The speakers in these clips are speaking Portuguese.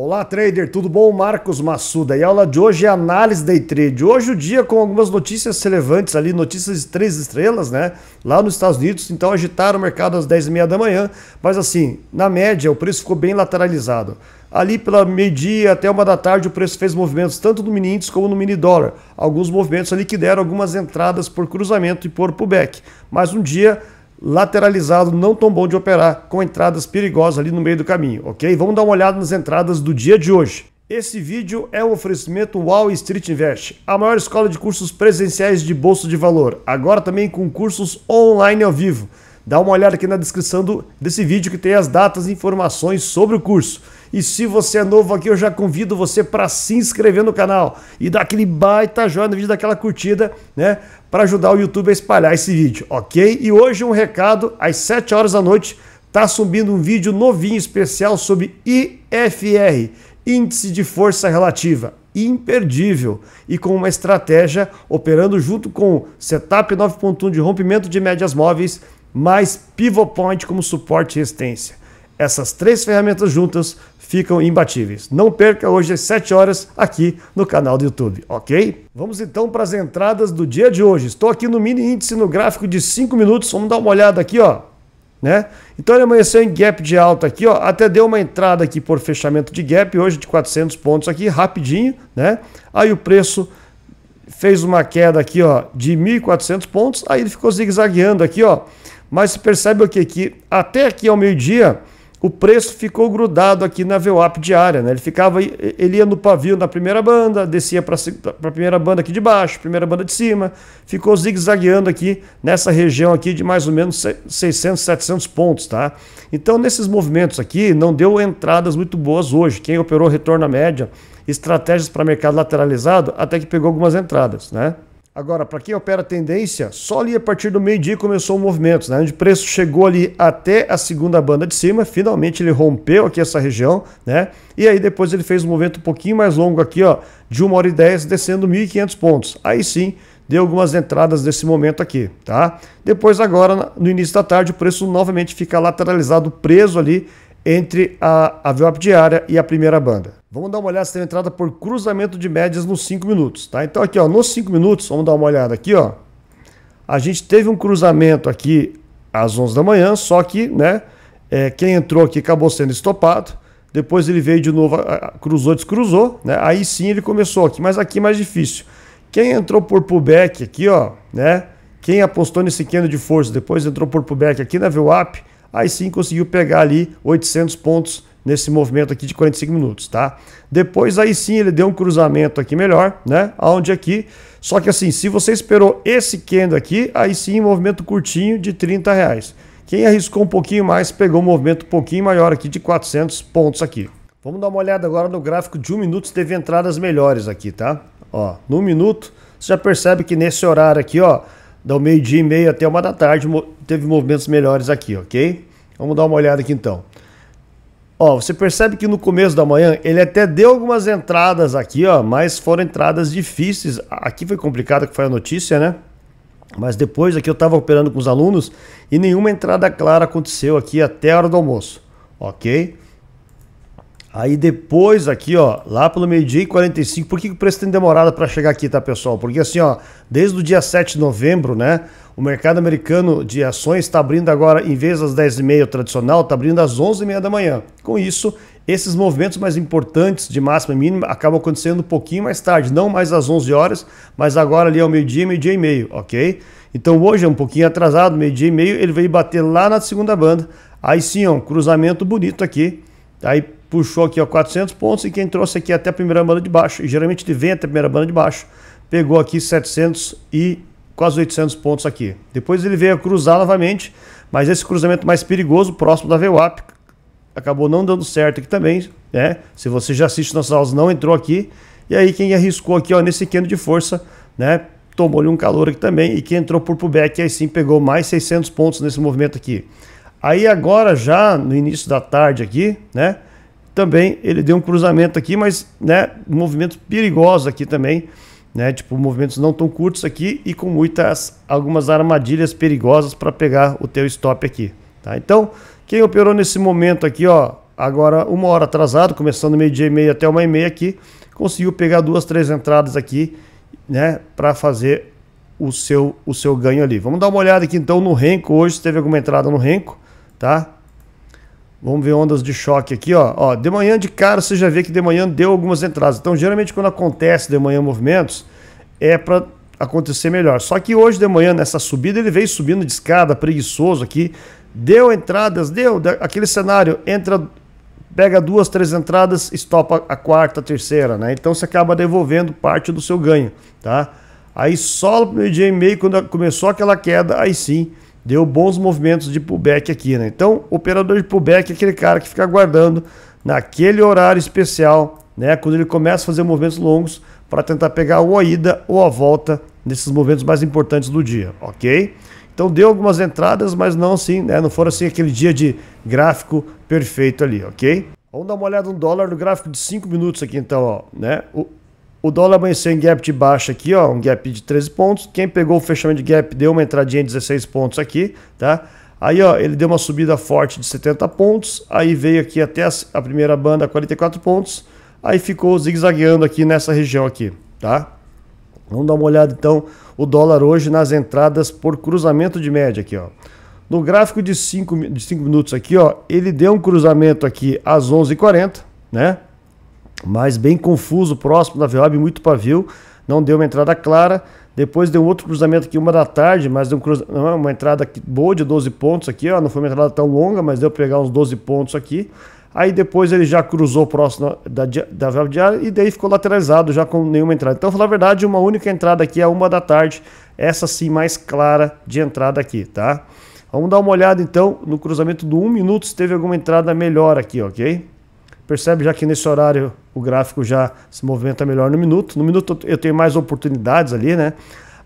Olá, trader, tudo bom? Marcos Massuda. E a aula de hoje é análise day trade. Hoje o dia com algumas notícias relevantes ali, notícias de três estrelas, né? Lá nos Estados Unidos, então agitaram o mercado às 10h30 da manhã, mas assim, na média o preço ficou bem lateralizado. Ali pela meio-dia até uma da tarde o preço fez movimentos tanto no mini índice como no mini dólar. Alguns movimentos ali que deram algumas entradas por cruzamento e por pullback. Mas um dia lateralizado não tão bom de operar, com entradas perigosas ali no meio do caminho, ok? Vamos dar uma olhada nas entradas do dia de hoje. Esse vídeo é um oferecimento Wall Street Invest, a maior escola de cursos presenciais de bolsa de valor, agora também com cursos online ao vivo. Dá uma olhada aqui na descrição do, desse vídeo que tem as datas e informações sobre o curso. E se você é novo aqui, eu já convido você para se inscrever no canal e dar aquele baita joinha no vídeo, daquela curtida, né? Para ajudar o YouTube a espalhar esse vídeo, ok? E hoje um recado, às 7 horas da noite, tá subindo um vídeo novinho especial sobre IFR, Índice de Força Relativa imperdível e com uma estratégia operando junto com setup 9.1 de rompimento de médias móveis, mais pivot point como suporte e resistência. Essas três ferramentas juntas ficam imbatíveis. Não perca hoje às 7 horas aqui no canal do YouTube, ok? Vamos então para as entradas do dia de hoje. Estou aqui no mini índice no gráfico de 5 minutos, vamos dar uma olhada aqui, ó. Né? Então ele amanheceu em gap de alta aqui, ó, até deu uma entrada aqui por fechamento de gap hoje de 400 pontos aqui rapidinho, né? Aí o preço fez uma queda aqui, ó, de 1400 pontos, aí ele ficou zigue-zagueando aqui, ó. Mas se percebe o que que até aqui ao meio-dia o preço ficou grudado aqui na VWAP diária, né? Ele ficava, ele ia no pavio na primeira banda, descia para a primeira banda aqui de baixo, primeira banda de cima, ficou zigue-zagueando aqui nessa região aqui de mais ou menos 600, 700 pontos, tá? Então, nesses movimentos aqui, não deu entradas muito boas hoje. Quem operou retorno à média, estratégias para mercado lateralizado, até que pegou algumas entradas, né? Agora, para quem opera tendência, só ali a partir do meio-dia começou o movimento, né? Onde o preço chegou ali até a segunda banda de cima, finalmente ele rompeu aqui essa região, né? E aí depois ele fez um movimento um pouquinho mais longo aqui, ó, de 1 hora e 10, descendo 1.500 pontos. Aí sim, deu algumas entradas nesse momento aqui, tá? Depois agora, no início da tarde, o preço novamente fica lateralizado, preso ali entre a, a VWAP diária e a primeira banda. Vamos dar uma olhada se tem entrada por cruzamento de médias nos 5 minutos, tá? Então aqui, ó, nos 5 minutos, vamos dar uma olhada aqui, ó. A gente teve um cruzamento aqui às 11 da manhã, só que, né, é, quem entrou aqui acabou sendo estopado. Depois ele veio de novo, cruzou, descruzou, né? Aí sim ele começou aqui, mas aqui é mais difícil. Quem entrou por pullback aqui, ó, né? Quem apostou nesse candle de força, depois entrou por pullback aqui na VWAP, Aí sim conseguiu pegar ali 800 pontos nesse movimento aqui de 45 minutos, tá? Depois aí sim ele deu um cruzamento aqui melhor, né? Aonde aqui, só que assim, se você esperou esse candle aqui, aí sim movimento curtinho de 30 reais. Quem arriscou um pouquinho mais pegou um movimento um pouquinho maior aqui de 400 pontos aqui. Vamos dar uma olhada agora no gráfico de um minuto, teve entradas melhores aqui, tá? Ó, no minuto, você já percebe que nesse horário aqui, ó, do meio-dia e meio até uma da tarde, teve movimentos melhores aqui, ok? Vamos dar uma olhada aqui então. Ó, você percebe que no começo da manhã ele até deu algumas entradas aqui, ó, mas foram entradas difíceis. Aqui foi complicado que foi a notícia, né? Mas depois aqui eu estava operando com os alunos e nenhuma entrada clara aconteceu aqui até a hora do almoço, ok? Aí depois aqui, ó, lá pelo meio-dia e 45, por que o preço tem demorado para chegar aqui, tá, pessoal? Porque assim, ó, desde o dia 7 de novembro, né, o mercado americano de ações está abrindo agora, em vez das 10h30 tradicional, está abrindo às 11h30 da manhã. Com isso, esses movimentos mais importantes de máxima e mínima acabam acontecendo um pouquinho mais tarde, não mais às 11 horas, mas agora ali ao meio-dia, meio-dia e meio, ok? Então hoje é um pouquinho atrasado, meio-dia e meio, ele veio bater lá na segunda banda. Aí sim, ó, um cruzamento bonito aqui. Aí puxou aqui a 400 pontos e quem trouxe aqui até a primeira banda de baixo, e geralmente ele vem até a primeira banda de baixo, pegou aqui 700 e quase 800 pontos aqui. Depois ele veio a cruzar novamente, mas esse cruzamento mais perigoso, próximo da VWAP, acabou não dando certo aqui também, né? Se você já assiste nossas aulas, não entrou aqui. E aí quem arriscou aqui, ó, nesse queno de força, né? Tomou-lhe um calor aqui também e quem entrou por pullback, aí sim pegou mais 600 pontos nesse movimento aqui. Aí agora já no início da tarde aqui, né? também ele deu um cruzamento aqui, mas né, movimentos perigosos aqui também, né, tipo movimentos não tão curtos aqui e com muitas algumas armadilhas perigosas para pegar o teu stop aqui, tá? Então, quem operou nesse momento aqui, ó, agora uma hora atrasado, começando meio-dia e meio até uma e meia aqui, conseguiu pegar duas, três entradas aqui, né, para fazer o seu o seu ganho ali. Vamos dar uma olhada aqui então no Renko hoje, se teve alguma entrada no Renko, tá? Vamos ver ondas de choque aqui, ó. ó. De manhã de cara você já vê que de manhã deu algumas entradas. Então, geralmente quando acontece de manhã movimentos, é para acontecer melhor. Só que hoje de manhã, nessa subida, ele veio subindo de escada, preguiçoso aqui. Deu entradas, deu aquele cenário, entra pega duas, três entradas, estopa a quarta, a terceira, né? Então você acaba devolvendo parte do seu ganho, tá? Aí só no meio dia e meio, quando começou aquela queda, aí sim deu bons movimentos de pullback aqui, né? Então, operador de pullback é aquele cara que fica aguardando naquele horário especial, né? Quando ele começa a fazer movimentos longos para tentar pegar ou a ida ou a volta nesses movimentos mais importantes do dia, ok? Então deu algumas entradas, mas não assim, né? Não foram assim aquele dia de gráfico perfeito ali, ok? Vamos dar uma olhada no dólar no gráfico de 5 minutos aqui então, ó, né? O o dólar amanheceu em gap de baixa aqui, ó, um gap de 13 pontos. Quem pegou o fechamento de gap deu uma entradinha de 16 pontos aqui, tá? Aí, ó, ele deu uma subida forte de 70 pontos, aí veio aqui até a primeira banda 44 pontos, aí ficou zigue-zagueando aqui nessa região aqui, tá? Vamos dar uma olhada então o dólar hoje nas entradas por cruzamento de média aqui, ó. No gráfico de 5 de cinco minutos aqui, ó, ele deu um cruzamento aqui às 11h40, né? mas bem confuso, próximo da Viob, muito pavio, não deu uma entrada clara. Depois deu outro cruzamento aqui, uma da tarde, mas deu um cruz... não, uma entrada aqui, boa de 12 pontos aqui, ó. não foi uma entrada tão longa, mas deu para pegar uns 12 pontos aqui. Aí depois ele já cruzou próximo da, da Viob diária e daí ficou lateralizado já com nenhuma entrada. Então, falar a verdade, uma única entrada aqui é uma da tarde, essa sim mais clara de entrada aqui, tá? Vamos dar uma olhada então no cruzamento do 1 um minuto se teve alguma entrada melhor aqui, ok? Percebe já que nesse horário o gráfico já se movimenta melhor no minuto. No minuto eu tenho mais oportunidades ali, né?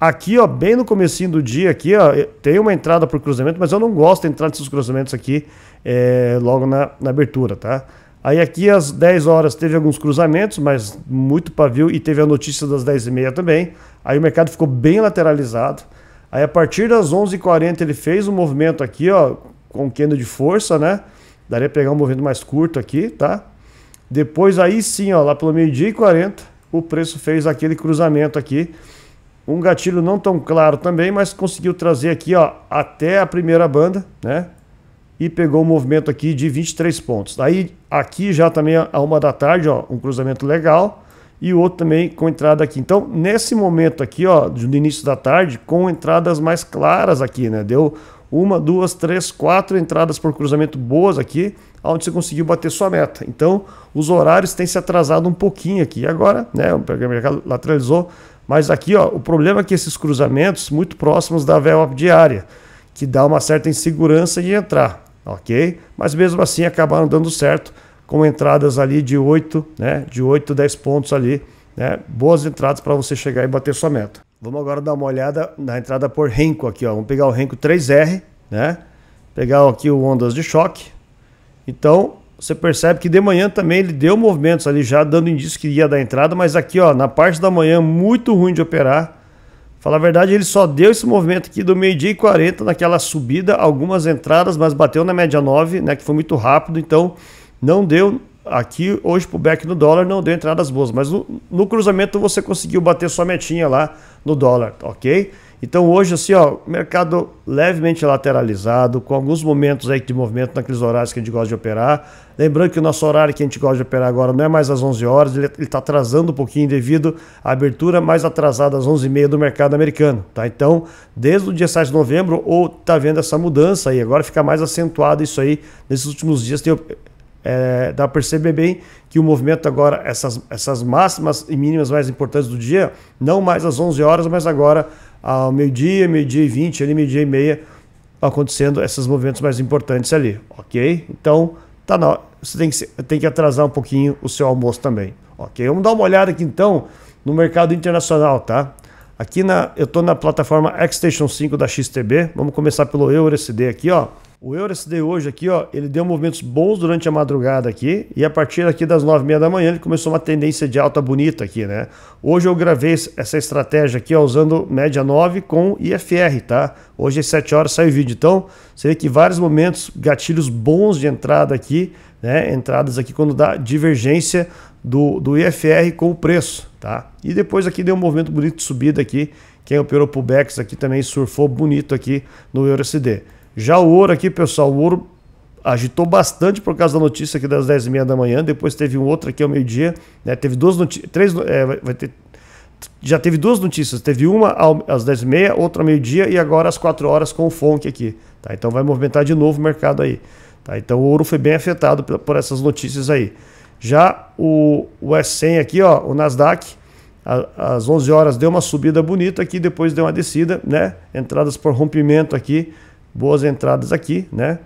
Aqui, ó, bem no comecinho do dia aqui, ó, tem uma entrada por cruzamento, mas eu não gosto de entrar nesses cruzamentos aqui é, logo na, na abertura, tá? Aí aqui às 10 horas teve alguns cruzamentos, mas muito pavio e teve a notícia das 10h30 também. Aí o mercado ficou bem lateralizado. Aí a partir das 11h40 ele fez um movimento aqui, ó, com queda de força, né? Daria pegar um movimento mais curto aqui, tá? Depois aí sim, ó, lá pelo meio-dia e 40, o preço fez aquele cruzamento aqui. Um gatilho não tão claro também, mas conseguiu trazer aqui, ó, até a primeira banda, né? E pegou um movimento aqui de 23 pontos. Aí aqui já também a uma da tarde, ó, um cruzamento legal e o outro também com entrada aqui. Então, nesse momento aqui, ó, do início da tarde, com entradas mais claras aqui, né? Deu uma, duas, três, quatro entradas por cruzamento boas aqui, onde você conseguiu bater sua meta. Então, os horários têm se atrasado um pouquinho aqui. Agora, né, o mercado lateralizou, mas aqui ó, o problema é que esses cruzamentos muito próximos da VWAP diária, que dá uma certa insegurança de entrar, ok? Mas mesmo assim acabaram dando certo com entradas ali de 8, né, de 8, 10 pontos ali, né, boas entradas para você chegar e bater sua meta. Vamos agora dar uma olhada na entrada por Renko aqui, ó. Vamos pegar o Renko 3R, né? Pegar aqui o ondas de choque. Então, você percebe que de manhã também ele deu movimentos ali já, dando indício que ia dar entrada, mas aqui, ó, na parte da manhã, muito ruim de operar. Falar a verdade, ele só deu esse movimento aqui do meio-dia e 40 naquela subida, algumas entradas, mas bateu na média 9, né, que foi muito rápido, então não deu aqui hoje pro back no dólar, não deu entradas boas, mas no, no cruzamento você conseguiu bater sua metinha lá no dólar, ok? Então hoje, assim, ó, mercado levemente lateralizado, com alguns momentos aí de movimento naqueles horários que a gente gosta de operar. Lembrando que o nosso horário que a gente gosta de operar agora não é mais às 11 horas, ele está atrasando um pouquinho devido à abertura mais atrasada às 11h30 do mercado americano, tá? Então, desde o dia 7 de novembro, ou tá vendo essa mudança aí, agora fica mais acentuado isso aí, nesses últimos dias tem é, dá para perceber bem que o movimento agora, essas, essas máximas e mínimas mais importantes do dia, não mais às 11 horas, mas agora ao meio-dia, meio-dia e 20, ali meio-dia e meia, acontecendo esses movimentos mais importantes ali, ok? Então, tá na, você tem que, tem que atrasar um pouquinho o seu almoço também, ok? Vamos dar uma olhada aqui então no mercado internacional, tá? Aqui na, eu estou na plataforma Xstation 5 da XTB, vamos começar pelo EURSD aqui, ó. O EURSD hoje aqui, ó, ele deu movimentos bons durante a madrugada aqui e a partir aqui das 9h30 da manhã ele começou uma tendência de alta bonita aqui, né? Hoje eu gravei essa estratégia aqui, ó, usando média 9 com IFR, tá? Hoje às 7 horas sai o vídeo, então você vê que vários momentos, gatilhos bons de entrada aqui, né? Entradas aqui quando dá divergência do, do IFR com o preço, tá? E depois aqui deu um movimento bonito de subida aqui, quem operou pullbacks aqui também surfou bonito aqui no EURSD. Já o ouro aqui, pessoal, o ouro agitou bastante por causa da notícia aqui das 10 e meia da manhã, depois teve um outro aqui ao meio-dia, né? teve duas notícias, três, é, vai ter, já teve duas notícias, teve uma às 10 e meia, outra ao meio-dia e agora às 4 horas com o Fonk aqui, tá? então vai movimentar de novo o mercado aí, tá? então o ouro foi bem afetado por essas notícias aí. Já o, o S100 aqui, ó, o Nasdaq, às 11 horas deu uma subida bonita aqui, depois deu uma descida, né? Entradas por rompimento aqui boas entradas aqui, né?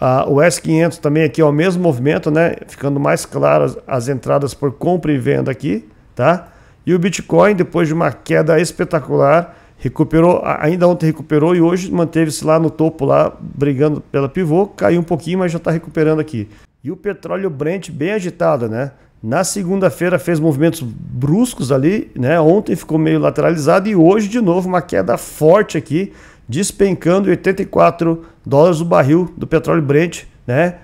Ah, o S500 também aqui é o mesmo movimento, né? Ficando mais claras as entradas por compra e venda aqui, tá? E o Bitcoin, depois de uma queda espetacular, recuperou, ainda ontem recuperou e hoje manteve-se lá no topo, lá brigando pela pivô, caiu um pouquinho, mas já está recuperando aqui. E o petróleo Brent bem agitado, né? Na segunda-feira fez movimentos bruscos ali, né? Ontem ficou meio lateralizado e hoje de novo uma queda forte aqui, despencando 84 dólares o barril do petróleo Brent, né?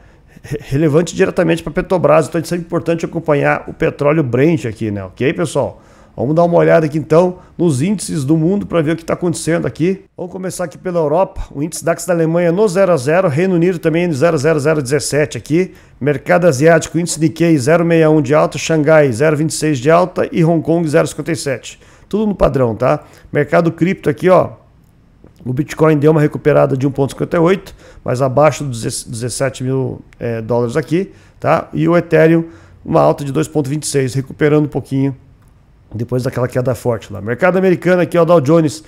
Relevante diretamente para a Petrobras, então é sempre importante acompanhar o petróleo Brent aqui, né? Ok, pessoal? Vamos dar uma olhada aqui então nos índices do mundo para ver o que está acontecendo aqui. Vamos começar aqui pela Europa, o índice DAX da Alemanha no 0 a 0, Reino Unido também no 00017 aqui, mercado asiático, índice Nikkei 061 de alta, Xangai 026 de alta e Hong Kong 057. Tudo no padrão, tá? Mercado cripto aqui, ó, o Bitcoin deu uma recuperada de 1,58, mas abaixo dos 17 mil é, dólares aqui, tá? E o Ethereum, uma alta de 2,26, recuperando um pouquinho depois daquela queda forte lá. Mercado americano aqui, o Dow Jones,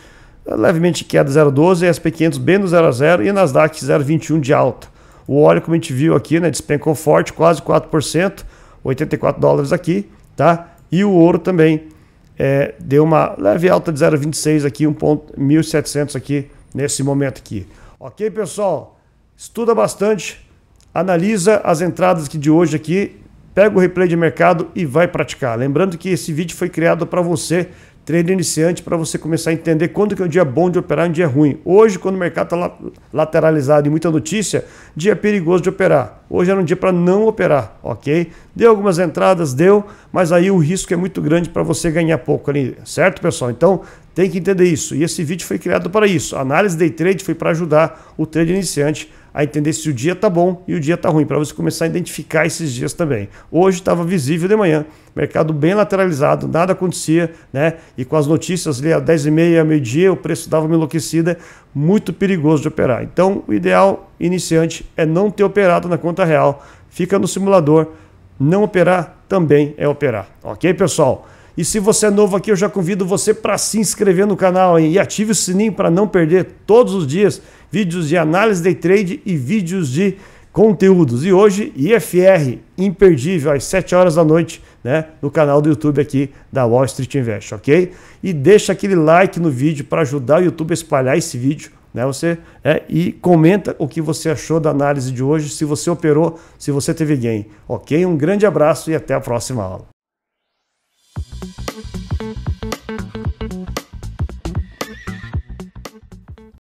levemente queda 0,12, SP500 bem do 0 a 0 e Nasdaq 0,21 de alta. O óleo, como a gente viu aqui, né, despencou forte, quase 4%, 84 dólares aqui, tá? E o ouro também, é, deu uma leve alta de 0,26 aqui, 1.700 aqui nesse momento aqui. Ok, pessoal? Estuda bastante, analisa as entradas aqui de hoje aqui, pega o replay de mercado e vai praticar. Lembrando que esse vídeo foi criado para você treino iniciante para você começar a entender quando que é um dia bom de operar e um dia ruim. Hoje, quando o mercado está lateralizado e muita notícia, dia perigoso de operar. Hoje era um dia para não operar, ok? Deu algumas entradas, deu, mas aí o risco é muito grande para você ganhar pouco ali, certo, pessoal? Então tem que entender isso. E esse vídeo foi criado para isso. A análise day trade foi para ajudar o trade iniciante a entender se o dia tá bom e o dia tá ruim, para você começar a identificar esses dias também. Hoje estava visível de manhã, mercado bem lateralizado, nada acontecia, né? E com as notícias ali a 10h30, meio-dia, o preço dava uma enlouquecida, muito perigoso de operar. Então, o ideal iniciante é não ter operado na conta real, fica no simulador, não operar também é operar. OK, pessoal? E se você é novo aqui, eu já convido você para se inscrever no canal hein? e ative o sininho para não perder todos os dias vídeos de análise de trade e vídeos de conteúdos. E hoje, IFR, imperdível, às 7 horas da noite, né? No canal do YouTube aqui da Wall Street Invest, ok? E deixa aquele like no vídeo para ajudar o YouTube a espalhar esse vídeo. Né, você é, e comenta o que você achou da análise de hoje, se você operou, se você teve gain. Ok? Um grande abraço e até a próxima aula.